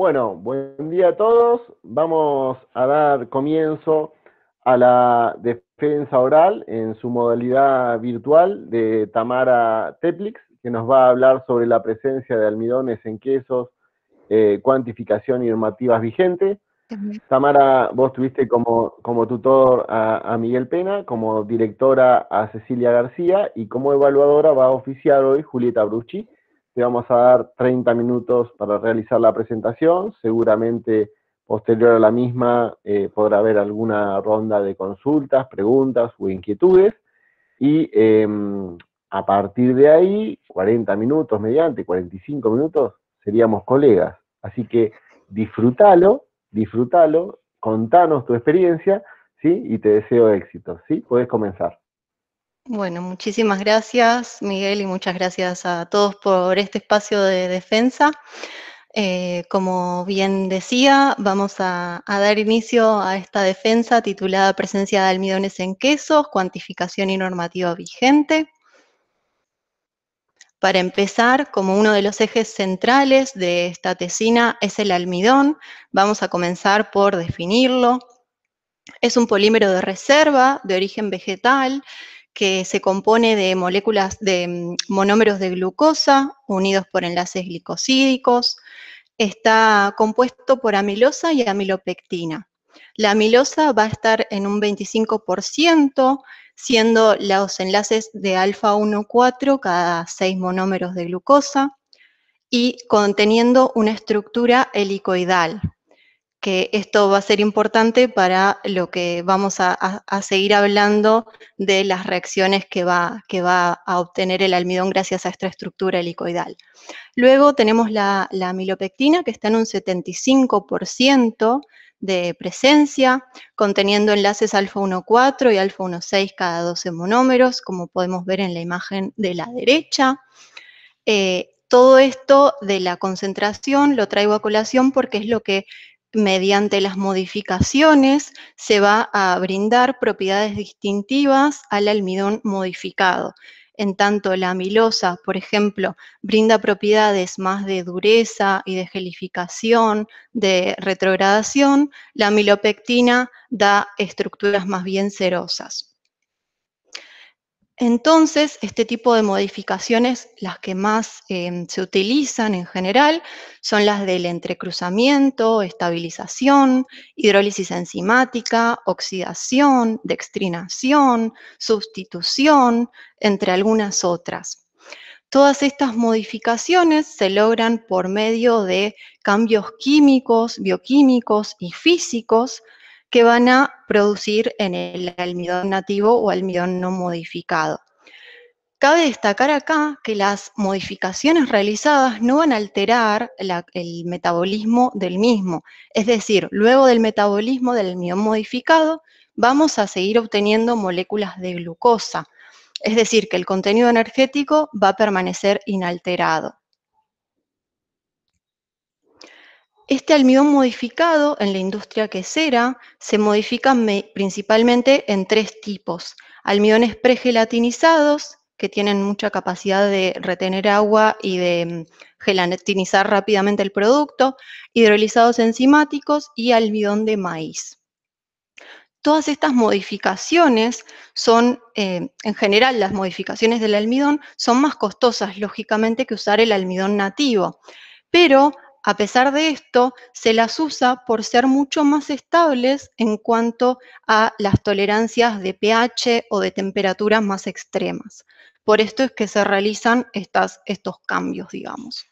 Bueno, buen día a todos. Vamos a dar comienzo a la defensa oral en su modalidad virtual de Tamara Teplix, que nos va a hablar sobre la presencia de almidones en quesos, eh, cuantificación y normativas vigentes. Tamara, vos tuviste como, como tutor a, Miguel Pena, como directora a Cecilia García y como evaluadora va a oficiar hoy Julieta Bruchi te vamos a dar 30 minutos para realizar la presentación. Seguramente posterior a la misma eh, podrá haber alguna ronda de consultas, preguntas o inquietudes. Y em, a partir de ahí, 40 minutos mediante, 45 minutos, seríamos colegas. Así que disfrútalo, disfrútalo, contanos tu experiencia, ¿sí? Y te deseo éxito, ¿sí? Puedes comenzar. Bueno, muchísimas gracias Miguel y muchas gracias a todos por este espacio de defensa. Eh, como bien decía, vamos a, a, dar inicio a esta defensa titulada Presencia de almidones en quesos, cuantificación y normativa vigente. Para empezar, como uno de los ejes centrales de esta tesina es el almidón, vamos a comenzar por definirlo. Es un polímero de reserva de origen vegetal que se compone de moléculas de mm, monómeros de glucosa unidos por enlaces glicosídicos. Está compuesto por amilosa y amilopectina. La amilosa va a estar en un 25%, siendo los enlaces de alfa 1,4 cada 6 monómeros de glucosa y conteniendo una estructura helicoidal, que esto va a ser importante para lo que vamos a, seguir hablando de las reacciones que va, que va, a obtener el almidón gracias a esta estructura helicoidal. Luego tenemos la, amilopectina, que está en un 75% de presencia, conteniendo enlaces alfa-1,4 y alfa-1,6 cada 12 monómeros, como podemos ver en la imagen de la derecha. Eh, todo esto de la concentración lo traigo a colación porque es lo que mediante las modificaciones se va a brindar propiedades distintivas al almidón modificado. En tanto, la amilosa, por ejemplo, brinda propiedades más de dureza y de gelificación, de retrogradación, la amilopectina da estructuras más bien cerosas. Entonces, este tipo de modificaciones, las que más em, se utilizan en general, son las del entrecruzamiento, estabilización, hidrólisis enzimática, oxidación, dextrinación, sustitución, entre algunas otras. Todas estas modificaciones se logran por medio de cambios químicos, bioquímicos y físicos que van a producir en el almidón nativo o almidón no modificado. Cabe destacar acá que las modificaciones realizadas no van a alterar el metabolismo del mismo. Es decir, luego del metabolismo del almidón modificado, vamos a seguir obteniendo moléculas de glucosa. Es decir, que el contenido energético va a permanecer inalterado. Este almidón modificado en la industria quesera se modifica principalmente en tres tipos. Almidones pregelatinizados, que tienen mucha capacidad de retener agua y de mm, gelatinizar rápidamente el producto, hidrolizados enzimáticos y almidón de maíz. Todas estas modificaciones son, eh, en general, las modificaciones del almidón son más costosas, lógicamente, que usar el almidón nativo, pero a pesar de esto, se las usa por ser mucho más estables en cuanto a las tolerancias de pH o de temperaturas más extremas. Por esto es que se realizan estas, estos cambios, digamos.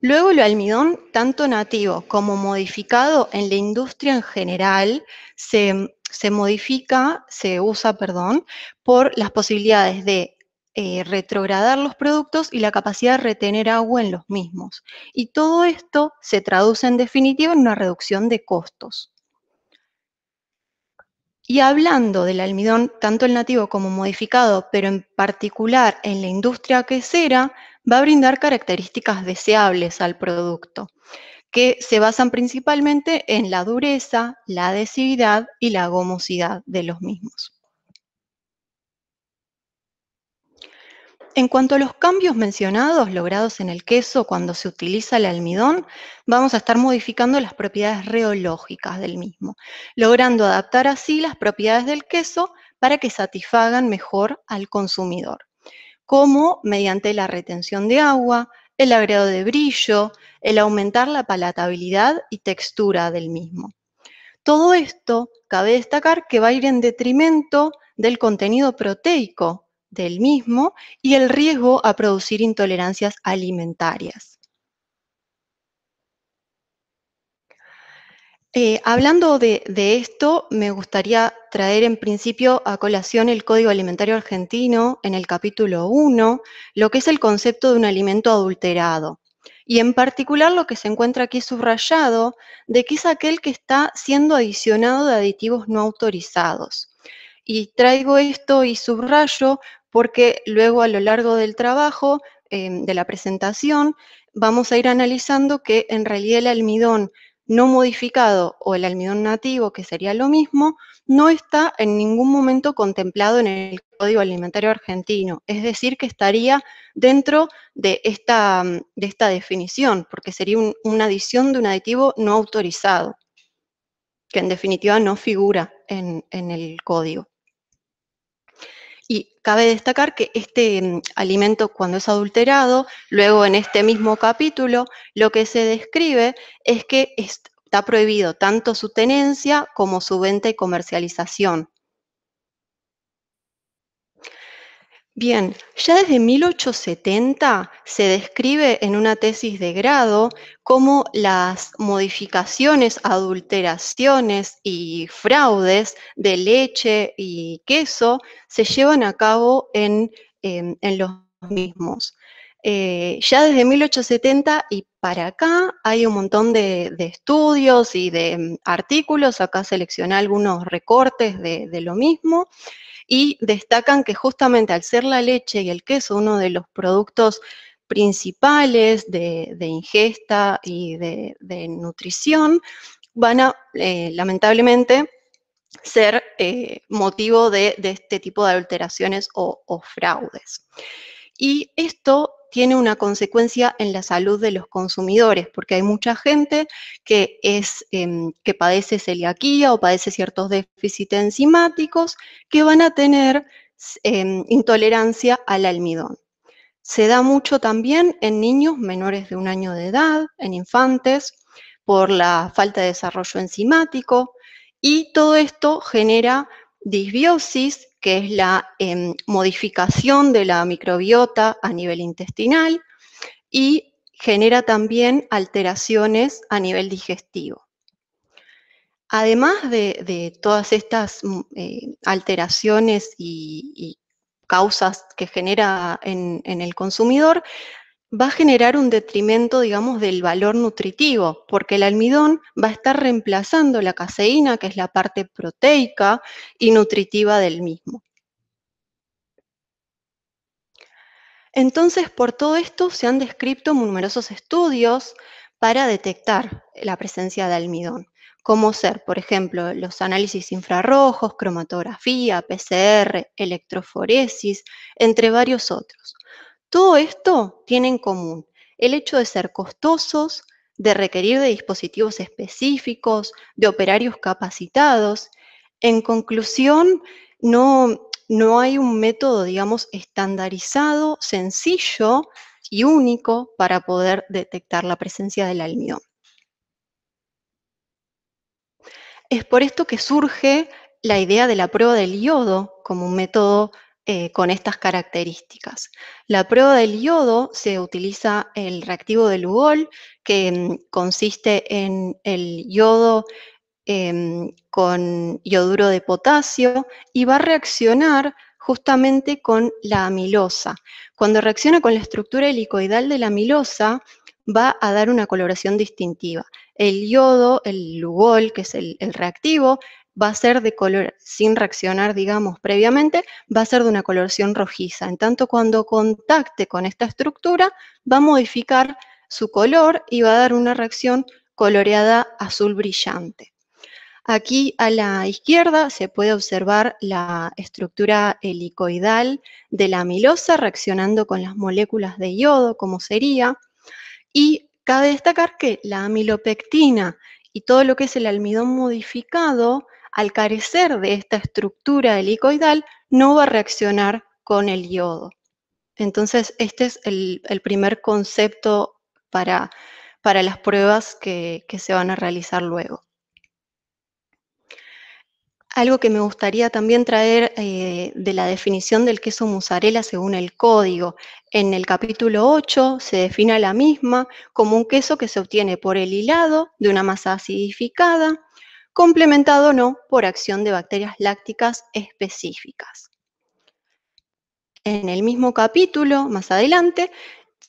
Luego el almidón, tanto nativo como modificado en la industria en general, se, se modifica, se usa, perdón, por las posibilidades de eh, retrogradar los productos y la capacidad de retener agua en los mismos. Y todo esto se traduce en definitiva en una reducción de costos. Y hablando del almidón, tanto el nativo como modificado, pero en particular en la industria quesera, va a brindar características deseables al producto, que se basan principalmente en la dureza, la adhesividad y la gomosidad de los mismos. en cuanto a los cambios mencionados logrados en el queso cuando se utiliza el almidón, vamos a estar modificando las propiedades reológicas del mismo, logrando adaptar así las propiedades del queso para que satisfagan mejor al consumidor, como mediante la retención de agua, el agregado de brillo, el aumentar la palatabilidad y textura del mismo. Todo esto, cabe destacar que va a ir en detrimento del contenido proteico el mismo y el riesgo a producir intolerancias alimentarias. Eh, hablando de, de, esto, me gustaría traer en principio a colación el Código Alimentario Argentino en el capítulo 1, lo que es el concepto de un alimento adulterado. Y en particular lo que se encuentra aquí subrayado de que es aquel que está siendo adicionado de aditivos no autorizados. Y traigo esto y subrayo porque luego a lo largo del trabajo, em, de la presentación, vamos a ir analizando que en realidad el almidón no modificado o el almidón nativo, que sería lo mismo, no está en ningún momento contemplado en el Código Alimentario Argentino. Es decir, que estaría dentro de esta, mm, definición, porque sería una adición de un aditivo no autorizado, que en definitiva no figura en el código. Cabe destacar que este mm, alimento cuando es adulterado, luego en este mismo capítulo, lo que se describe es que está prohibido tanto su tenencia como su venta y comercialización. Bien, ya desde 1870 se describe en una tesis de grado cómo las modificaciones, adulteraciones y fraudes de leche y queso se llevan a cabo en, em, los mismos. Eh, ya desde 1870 y para acá hay un montón de, estudios y de em, artículos, acá seleccioné algunos recortes de, de lo mismo y destacan que justamente al ser la leche y el queso uno de los productos principales de, ingesta y de, nutrición, van a, eh, lamentablemente, ser eh, motivo de, este tipo de alteraciones o, o fraudes. Y esto tiene una consecuencia en la salud de los consumidores, porque hay mucha gente que, es, em, que padece celiaquía o padece ciertos déficits enzimáticos que van a tener em, intolerancia al almidón. Se da mucho también en niños menores de un año de edad, en infantes, por la falta de desarrollo enzimático, y todo esto genera disbiosis que es la em, modificación de la microbiota a nivel intestinal y genera también alteraciones a nivel digestivo. Además de, todas estas mm, eh, alteraciones y, causas que genera en el consumidor, va a generar un detrimento, digamos, del valor nutritivo, porque el almidón va a estar reemplazando la caseína, que es la parte proteica y nutritiva del mismo. Entonces, por todo esto se han descrito numerosos estudios para detectar la presencia de almidón, como ser, por ejemplo, los análisis infrarrojos, cromatografía, PCR, electroforesis, entre varios otros. Todo esto tiene en común el hecho de ser costosos, de requerir de dispositivos específicos, de operarios capacitados. En conclusión, no, hay un método, digamos, estandarizado, sencillo y único para poder detectar la presencia del almidón. Es por esto que surge la idea de la prueba del yodo como un método eh, con estas características. La prueba del yodo se utiliza el reactivo de Lugol, que mm, consiste en el yodo em, con yoduro de potasio y va a reaccionar justamente con la amilosa. Cuando reacciona con la estructura helicoidal de la amilosa, va a dar una coloración distintiva. El yodo, el lugol, que es el reactivo, va a ser de color, sin reaccionar, digamos, previamente, va a ser de una coloración rojiza. En tanto, cuando contacte con esta estructura, va a modificar su color y va a dar una reacción coloreada azul brillante. Aquí a la izquierda se puede observar la estructura helicoidal de la amilosa reaccionando con las moléculas de yodo, como sería, y cabe destacar que la amilopectina y todo lo que es el almidón modificado al carecer de esta estructura helicoidal, no va a reaccionar con el yodo. Entonces, este es el, primer concepto para, las pruebas que, se van a realizar luego. Algo que me gustaría también traer eh, de la definición del queso mozzarella según el código. En el capítulo 8 se define la misma como un queso que se obtiene por el hilado de una masa acidificada complementado o no por acción de bacterias lácticas específicas. En el mismo capítulo, más adelante,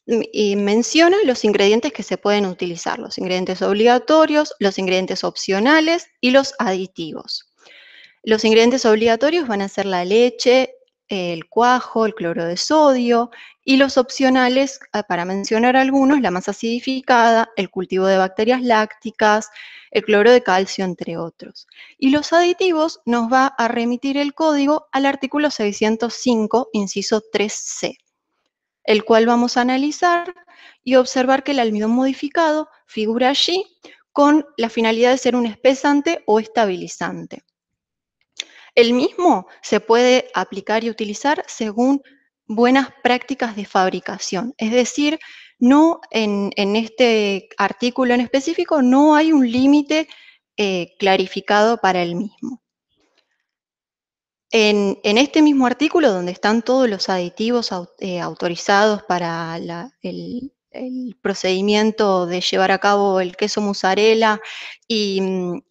menciona los ingredientes que se pueden utilizar, los ingredientes obligatorios, los ingredientes opcionales y los aditivos. Los ingredientes obligatorios van a ser la leche, el cuajo, el cloro de sodio, y los opcionales, ah, para mencionar algunos, la masa acidificada, el cultivo de bacterias lácticas, el cloro de calcio, entre otros. Y los aditivos nos va a remitir el código al artículo 605, inciso 3C, el cual vamos a analizar y observar que el almidón modificado figura allí con la finalidad de ser un espesante o estabilizante. El mismo se puede aplicar y utilizar según buenas prácticas de fabricación. Es decir, no en, este artículo en específico no hay un límite eh, clarificado para el mismo. En, este mismo artículo, donde están todos los aditivos eh, autorizados para el, procedimiento de llevar a cabo el queso mozzarella y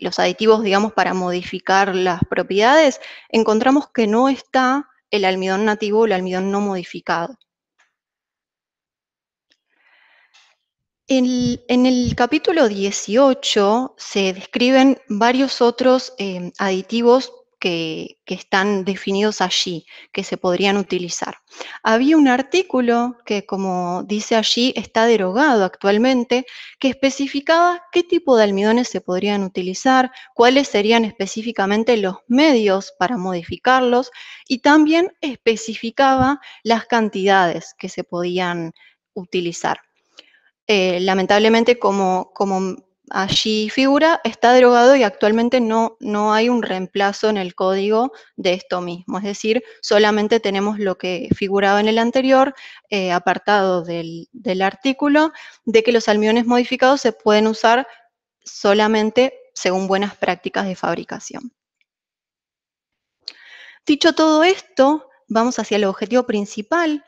los aditivos, digamos, para modificar las propiedades, encontramos que no está el almidón nativo o el almidón no modificado. en el capítulo 18 se describen varios otros eh, aditivos que, están definidos allí, que se podrían utilizar. Había un artículo que, como dice allí, está derogado actualmente, que especificaba qué tipo de almidones se podrían utilizar, cuáles serían específicamente los medios para modificarlos y también especificaba las cantidades que se podían utilizar. Eh, lamentablemente, como, como allí figura, está derogado y actualmente no, hay un reemplazo en el código de esto mismo. Es decir, solamente tenemos lo que figuraba en el anterior eh, apartado del artículo, de que los almiones modificados se pueden usar solamente según buenas prácticas de fabricación. Dicho todo esto, vamos hacia el objetivo principal,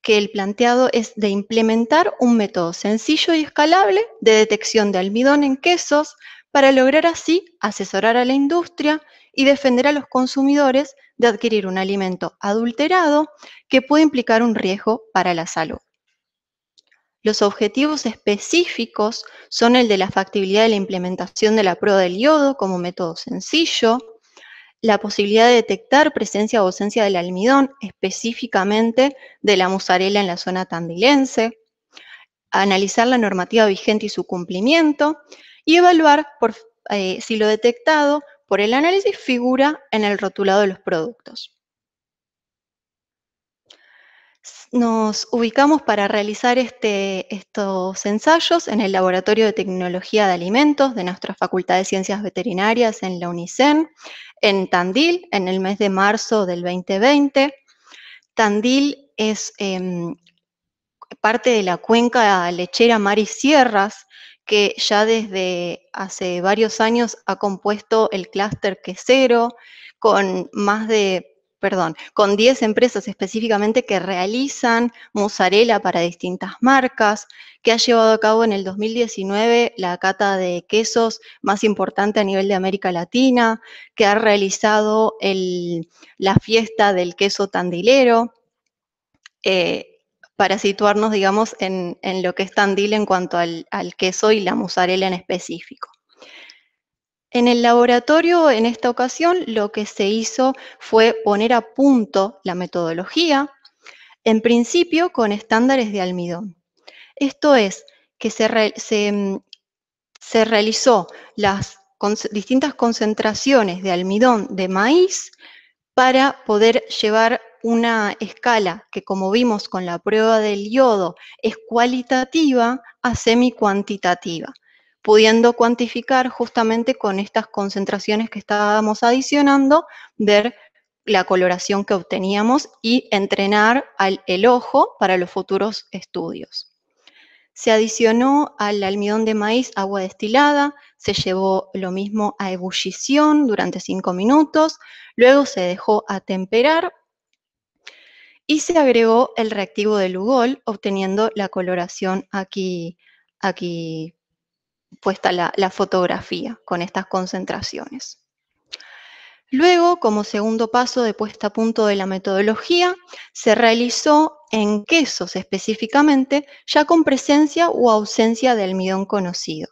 que el planteado es de implementar un método sencillo y escalable de detección de almidón en quesos para lograr así asesorar a la industria y defender a los consumidores de adquirir un alimento adulterado que puede implicar un riesgo para la salud. Los objetivos específicos son el de la factibilidad de la implementación de la prueba del yodo como método sencillo, la posibilidad de detectar presencia o ausencia del almidón, específicamente de la musarela en la zona tandilense, analizar la normativa vigente y su cumplimiento, y evaluar eh, si lo detectado por el análisis figura en el rotulado de los productos. Nos ubicamos para realizar este, estos ensayos en el Laboratorio de Tecnología de Alimentos de nuestra Facultad de Ciencias Veterinarias en la UNICEN, en Tandil, en el mes de marzo del 2020. Tandil es em, parte de la cuenca lechera Mar y Sierras, que ya desde hace varios años ha compuesto el clúster quesero, con más de perdón, con 10 empresas específicamente que realizan mozzarella para distintas marcas, que ha llevado a cabo en el 2019 la cata de quesos más importante a nivel de América Latina, que ha realizado la fiesta del queso tandilero, eh, para situarnos, digamos, en, lo que es Tandil en cuanto al, queso y la mozzarella en específico. En el laboratorio, en esta ocasión, lo que se hizo fue poner a punto la metodología, en principio con estándares de almidón. Esto es, que se, mm, se, realizó las distintas concentraciones de almidón de maíz para poder llevar una escala que, como vimos con la prueba del yodo, es cualitativa a semi-cuantitativa pudiendo cuantificar justamente con estas concentraciones que estábamos adicionando, ver la coloración que obteníamos y entrenar al, el ojo para los futuros estudios. Se adicionó al almidón de maíz agua destilada, se llevó lo mismo a ebullición durante 5 minutos, luego se dejó temperar y se agregó el reactivo de Lugol obteniendo la coloración aquí, aquí puesta la, fotografía con estas concentraciones. Luego, como segundo paso de puesta a punto de la metodología, se realizó en quesos específicamente, ya con presencia o ausencia de almidón conocido.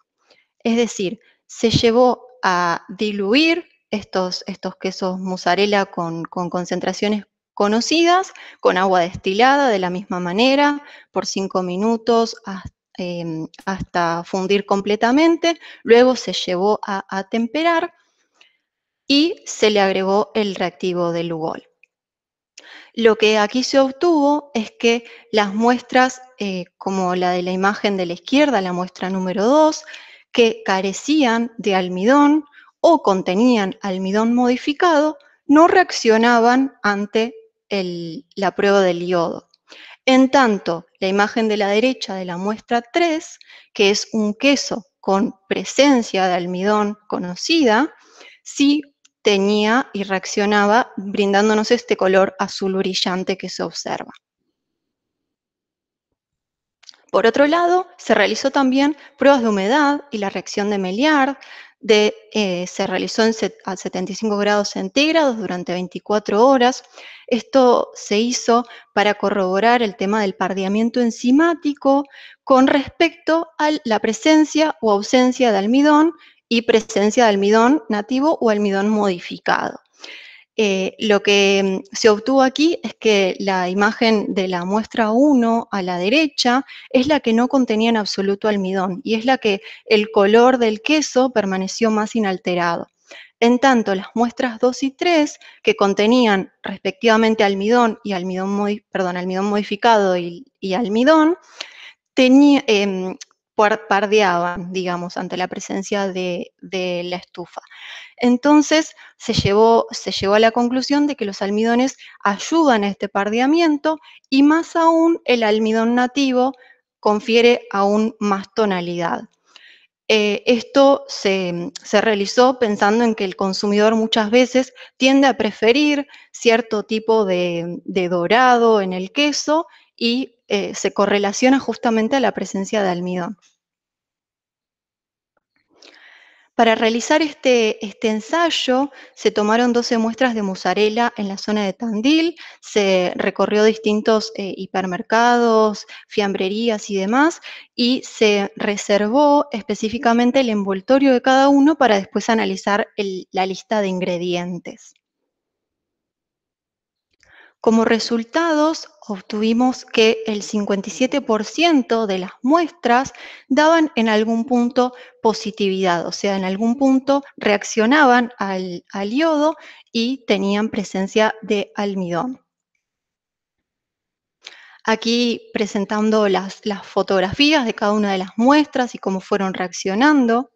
Es decir, se llevó a diluir estos, estos quesos mozzarella con, con concentraciones conocidas, con agua destilada de la misma manera, por 5 minutos hasta Em, hasta fundir completamente, luego se llevó a, atemperar temperar y se le agregó el reactivo de Lugol. Lo que aquí se obtuvo es que las muestras, eh, como la de la imagen de la izquierda, la muestra número 2, que carecían de almidón o contenían almidón modificado, no reaccionaban ante la prueba del iodo. En tanto, la imagen de la derecha de la muestra 3, que es un queso con presencia de almidón conocida, sí tenía y reaccionaba brindándonos este color azul brillante que se observa. Por otro lado, se realizó también pruebas de humedad y la reacción de Meliard, eh, se realizó a 75 grados centígrados durante 24 horas. Esto se hizo para corroborar el tema del pardeamiento enzimático con respecto a la presencia o ausencia de almidón y presencia de almidón nativo o almidón modificado. Eh, lo que mm, se obtuvo aquí es que la imagen de la muestra 1 a la derecha es la que no contenía en absoluto almidón y es la que el color del queso permaneció más inalterado. En tanto, las muestras 2 y 3, que contenían respectivamente almidón y almidón, perdón, almidón modificado y, almidón, tenía, em, pardeaban, digamos, ante la presencia de, la estufa. Entonces se llevó, llegó a la conclusión de que los almidones ayudan a este pardeamiento y más aún el almidón nativo confiere aún más tonalidad. Eh, esto se, realizó pensando en que el consumidor muchas veces tiende a preferir cierto tipo de, dorado en el queso y eh, se correlaciona justamente a la presencia de almidón. Para realizar este, este, ensayo se tomaron 12 muestras de mozzarella en la zona de Tandil, se recorrió distintos eh, hipermercados, fiambrerías y demás, y se reservó específicamente el envoltorio de cada uno para después analizar la lista de ingredientes. Como resultados, obtuvimos que el 57% de las muestras daban en algún punto positividad, o sea, en algún punto reaccionaban al, yodo y tenían presencia de almidón. Aquí presentando las, fotografías de cada una de las muestras y cómo fueron reaccionando.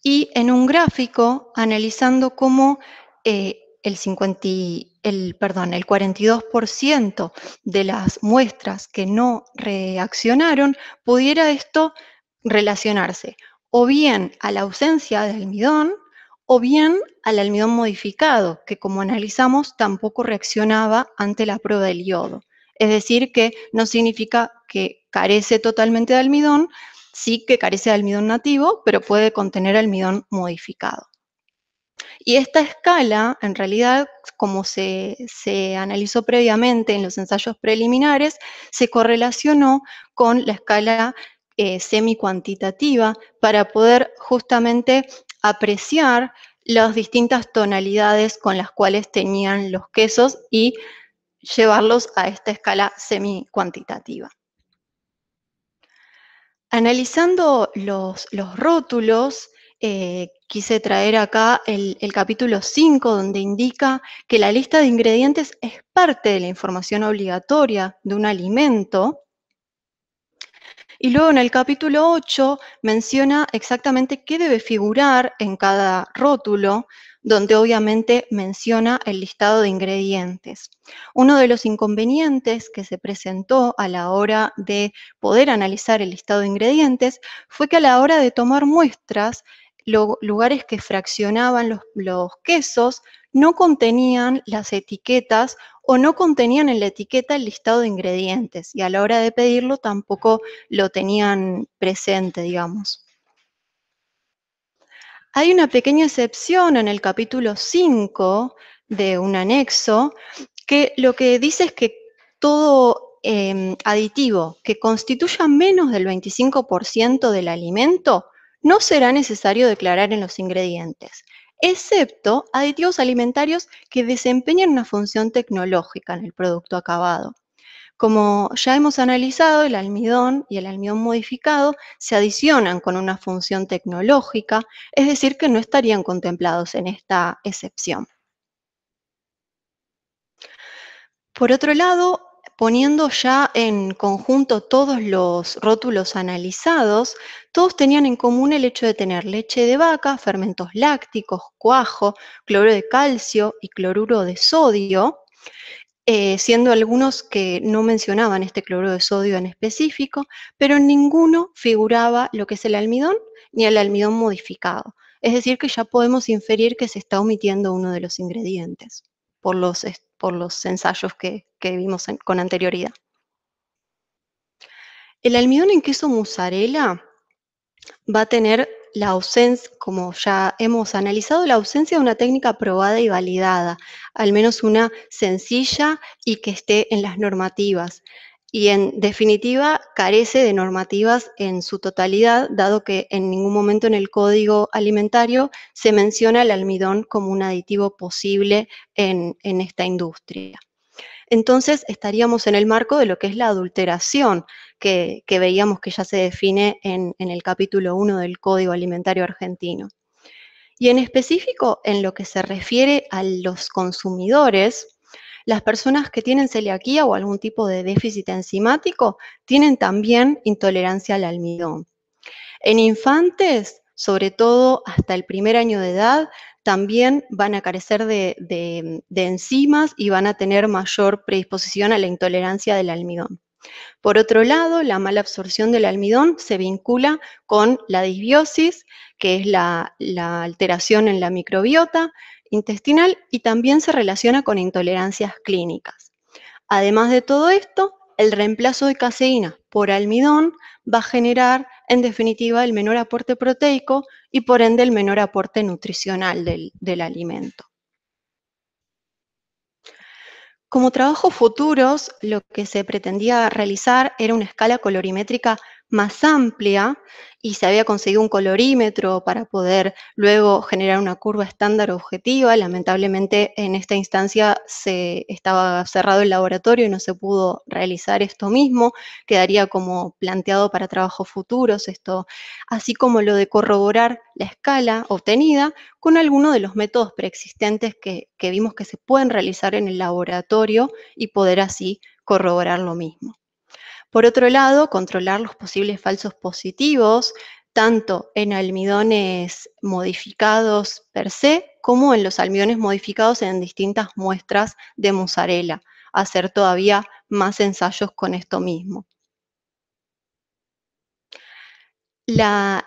Y en un gráfico analizando cómo eh, el, 42% de las muestras que no reaccionaron, pudiera esto relacionarse o bien a la ausencia de almidón o bien al almidón modificado, que como analizamos tampoco reaccionaba ante la prueba del yodo. Es decir, que no significa que carece totalmente de almidón, sí que carece de almidón nativo, pero puede contener almidón modificado. Y esta escala, en realidad, como se, analizó previamente en los ensayos preliminares, se correlacionó con la escala eh, semi-cuantitativa para poder justamente apreciar las distintas tonalidades con las cuales tenían los quesos y llevarlos a esta escala semi-cuantitativa. Analizando los, los rótulos, eh, quise traer acá el, capítulo 5, donde indica que la lista de ingredientes es parte de la información obligatoria de un alimento. Y luego en el capítulo 8 menciona exactamente qué debe figurar en cada rótulo, donde obviamente menciona el listado de ingredientes. Uno de los inconvenientes que se presentó a la hora de poder analizar el listado de ingredientes fue que a la hora de tomar muestras los lugares que fraccionaban los, quesos no contenían las etiquetas o no contenían en la etiqueta el listado de ingredientes y a la hora de pedirlo tampoco lo tenían presente, digamos. Hay una pequeña excepción en el capítulo 5 de un anexo que lo que dice es que todo eh, aditivo que constituya menos del 25% del alimento no será necesario declarar en los ingredientes, excepto aditivos alimentarios que desempeñen una función tecnológica en el producto acabado. Como ya hemos analizado, el almidón y el almidón modificado se adicionan con una función tecnológica, es decir, que no estarían contemplados en esta excepción. Por otro lado, poniendo ya en conjunto todos los rótulos analizados, todos tenían en común el hecho de tener leche de vaca, fermentos lácticos, cuajo, cloro de calcio y cloruro de sodio, eh, siendo algunos que no mencionaban este cloruro de sodio en específico, pero en ninguno figuraba lo que es el almidón ni el almidón modificado. Es decir, que ya podemos inferir que se está omitiendo uno de los ingredientes por los, por los ensayos que, vimos con anterioridad. El almidón en queso mozzarella va a tener la ausencia, como ya hemos analizado, la ausencia de una técnica probada y validada, al menos una sencilla y que esté en las normativas. Y en definitiva, carece de normativas en su totalidad, dado que en ningún momento en el código alimentario se menciona el almidón como un aditivo posible en, en esta industria entonces estaríamos en el marco de lo que es la adulteración que, veíamos que ya se define en, en el capítulo 1 del Código Alimentario Argentino. Y en específico, en lo que se refiere a los consumidores, las personas que tienen celiaquía o algún tipo de déficit enzimático tienen también intolerancia al almidón. En infantes, sobre todo hasta el primer año de edad, también van a carecer de, enzimas y van a tener mayor predisposición a la intolerancia del almidón. Por otro lado, la mala absorción del almidón se vincula con la disbiosis, que es la alteración en la microbiota intestinal, y también se relaciona con intolerancias clínicas. Además de todo esto, el reemplazo de caseína por almidón va a generar, en definitiva, el menor aporte proteico, y por ende el menor aporte nutricional del, alimento. Como trabajos futuros, lo que se pretendía realizar era una escala colorimétrica más amplia y se había conseguido un colorímetro para poder luego generar una curva estándar objetiva. Lamentablemente en esta instancia se estaba cerrado el laboratorio y no se pudo realizar esto mismo. Quedaría como planteado para trabajos futuros esto, así como lo de corroborar la escala obtenida con alguno de los métodos preexistentes que vimos que se pueden realizar en el laboratorio y poder así corroborar lo mismo. Por otro lado, controlar los posibles falsos positivos, tanto en almidones modificados per se, como en los almidones modificados en distintas muestras de mozzarella. Hacer todavía más ensayos con esto mismo. La,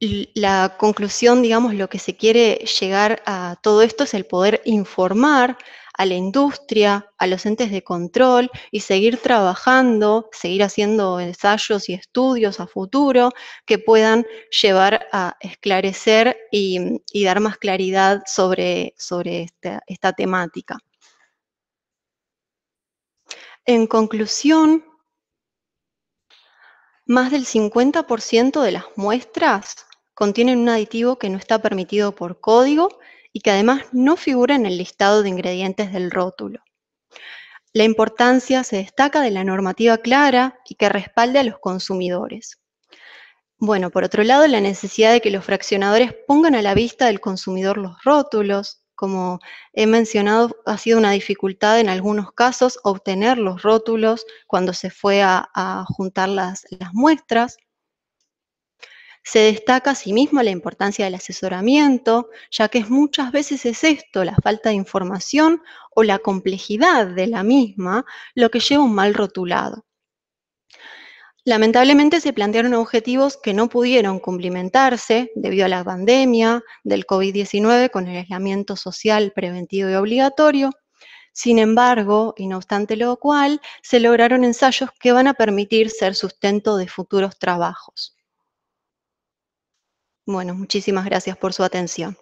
la conclusión, digamos, lo que se quiere llegar a todo esto es el poder informar a la industria, a los entes de control y seguir trabajando, seguir haciendo ensayos y estudios a futuro que puedan llevar a esclarecer y, dar más claridad sobre, esta temática. En conclusión, más del 50% de las muestras contienen un aditivo que no está permitido por código y que además no figura en el listado de ingredientes del rótulo. La importancia se destaca de la normativa clara y que respalde a los consumidores. Bueno, por otro lado, la necesidad de que los fraccionadores pongan a la vista del consumidor los rótulos, como he mencionado, ha sido una dificultad en algunos casos obtener los rótulos cuando se fue a, juntar las, muestras. Se destaca asimismo la importancia del asesoramiento, ya que muchas veces es esto, la falta de información o la complejidad de la misma, lo que lleva a un mal rotulado. Lamentablemente se plantearon objetivos que no pudieron cumplimentarse debido a la pandemia del COVID-19 con el aislamiento social preventivo y obligatorio. Sin embargo, y no obstante lo cual, se lograron ensayos que van a permitir ser sustento de futuros trabajos. Bueno, muchísimas gracias por su atención.